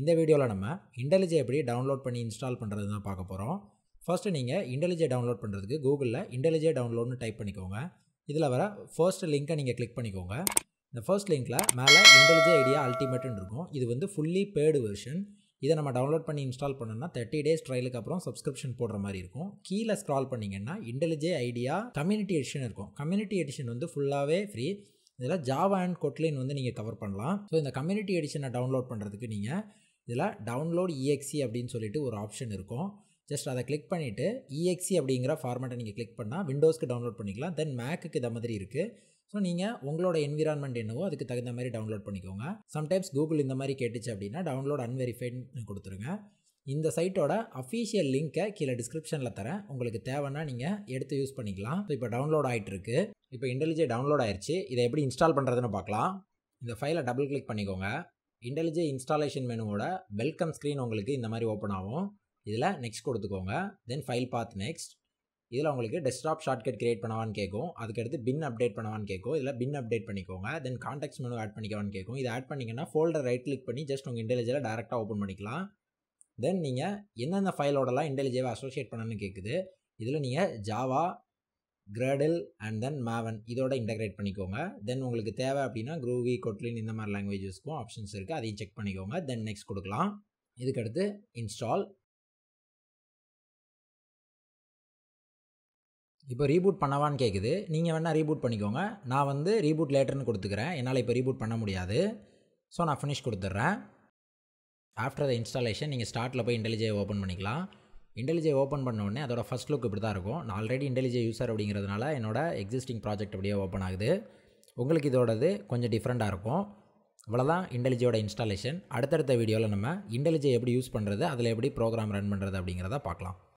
இந்த வீடியோவில் நம்ம இன்டெலிஜை எப்படி டவுன்லோட் பண்ணி இன்ஸ்டால் பண்ணுறது தான் பார்க்க போகிறோம் ஃபஸ்ட்டு நீங்கள் இன்டெலிஜை டவுன்லோட் பண்ணுறதுக்கு கூகுளில் இன்டெலிஜை டவுன்லோட்னு டைப் பண்ணிக்கோங்க இதில் வர ஃபர்ஸ்ட் லிங்க்கை நீங்கள் கிளிக் பண்ணிக்கோங்க இந்த ஃபர்ஸ்ட் லிங்க்கில் மேலே இன்டெலிஜை ஐடியா அல்டிமேட்டுன்னு இருக்கும் இது வந்து ஃபுல்லி பேடு வெர்ஷன் இதை நம்ம டவுன்லோட் பண்ணி இன்ஸ்டால் பண்ணோம்னா தேர்ட்டி டேஸ் ட்ரையலுக்கு அப்புறம் சப்ஸ்கிரிப்ஷன் போடுற மாதிரி இருக்கும் கீழே ஸ்க்ரால் பண்ணிங்கன்னா இன்டெலிஜே ஐடியா கம்யூனிட்டி எடிஷன் இருக்கும் கம்யூனிட்டி எடிஷன் வந்து ஃபுல்லாகவே ஃப்ரீ இதில் ஜாவா அண்ட் கொட்லைன் வந்து நீங்கள் கவர் பண்ணலாம் ஸோ இந்த கம்யூனிட்டி எடிஷனை டவுன்லோட் பண்ணுறதுக்கு நீங்கள் இதில் டவுன்லோட் இஎக்சி அப்படின்னு சொல்லிட்டு ஒரு ஆப்ஷன் இருக்கும் ஜஸ்ட் அதை கிளிக் பண்ணிவிட்டு இஎக்சி அப்படிங்கிற ஃபார்மேட்டை நீங்கள் கிளிக் பண்ணால் விண்டோஸ்க்கு டவுன்லோட் பண்ணிக்கலாம் தென் மேக்குக்கு இதை மாதிரி இருக்குது ஸோ நீங்கள் உங்களோட என்விரான்மெண்ட் என்னவோ அதுக்கு தகுந்த மாதிரி டவுன்லோட் பண்ணிக்கோங்க சம்டைம்ஸ் கூகுள் இந்த மாதிரி கேட்டுச்சு அப்படின்னா டவுன்லோட் அன்வெரிஃபைட்னு கொடுத்துருங்க இந்த சைட்டோட அஃபீஷியல் லிங்க்கை கீழே டிஸ்கிரிப்ஷனில் தரேன் உங்களுக்கு தேவைன்னா நீங்கள் எடுத்து யூஸ் பண்ணிக்கலாம் ஸோ இப்போ டவுன்லோட் ஆகிட்டு இருக்கு இப்போ இன்டெலிஜே டவுன்லோட் ஆயிடுச்சு இதை எப்படி இன்ஸ்டால் பண்ணுறதுன்னு பார்க்கலாம் இந்த ஃபைலை டபுள் கிளிக் பண்ணிக்கோங்க இன்டெலிஜே இன்ஸ்டாலேஷன் மெனுவோட வெல்கம் ஸ்க்ரீன் உங்களுக்கு இந்த மாதிரி ஓப்பன் ஆகும் இதில் நெக்ஸ்ட் கொடுத்துக்கோங்க தென் ஃபைல் பாத் நெக்ஸ்ட் இதில் உங்களுக்கு டெஸ்க்டாப் ஷார்ட்கட் கிரியேட் பண்ணவான்னு கேட்கும் அதுக்கடுத்து பின் அப்டேட் பண்ணவான்னு கேட்கும் இதில் பின் அப்டேட் பண்ணிக்கோங்க தென் கான்டாக்ட்ஸ் மெனு ஆட் பண்ணிக்கவான்னு கேட்கும் இதை ஆட் பண்ணிங்கன்னா ஃபோல்டர் ரைட் கிளிக் பண்ணி ஜஸ்ட் உங்கள் இன்டெலிஜில் டேரெக்டாக ஓப்பன் பண்ணிக்கலாம் தென் நீங்கள் என்னென்ன ஃபைலோடலாம் இன்டெலிஜேவை அசோசியேட் பண்ணணும்னு கேட்குது இதில் நீங்கள் Java Gradle and then Maven இதோட இன்டகிரேட் பண்ணிக்கோங்க தென் உங்களுக்கு தேவை அப்படின்னா குரூவி கொட்லின் இந்த மாதிரி லாங்குவேஜஸ்க்கும் ஆப்ஷன்ஸ் இருக்குது அதையும் செக் பண்ணிக்கோங்க தென் நெக்ஸ்ட் கொடுக்கலாம் இதுக்கடுத்து இன்ஸ்டால் இப்போ ரீபூட் பண்ணவான்னு கேட்குது நீங்கள் வேணால் ரீபூட் பண்ணிக்கோங்க நான் வந்து ரீபூட் லேட்டர்னு கொடுத்துக்கிறேன் என்னால் இப்போ ரீபூட் பண்ண முடியாது ஸோ நான் ஃபினிஷ் கொடுத்துட்றேன் ஆஃப்டர் த இன்ஸ்டாலேஷன் நீங்கள் ஸ்டார்ட்டில் போய் இன்டெலிஜியை ஓப்பன் பண்ணிக்கலாம் இன்டெலிஜியை ஓப்பன் பண்ண உடனே அதோட ஃபஸ்ட் லுக் இப்படி தான் இருக்கும் நான் ஆல்ரெடி இன்டெலிஜே யூசர் அப்படிங்கிறதுனால என்னோடய எக்ஸிஸ்டிங் ப்ராஜெக்ட் அப்படியே ஓப்பன் ஆகுது உங்களுக்கு இதோடது கொஞ்சம் டிஃப்ரெண்ட்டாக இருக்கும் இவ்வளோதான் இன்டெலிஜியோட இன்ஸ்டாலேஷன் அடுத்தடுத்த வீடியோவில் நம்ம இன்டெலிஜியை எப்படி யூஸ் பண்ணுறது அதில் எப்படி ப்ரோக்ராம் ரன் பண்ணுறது அப்படிங்கிறத பார்க்கலாம்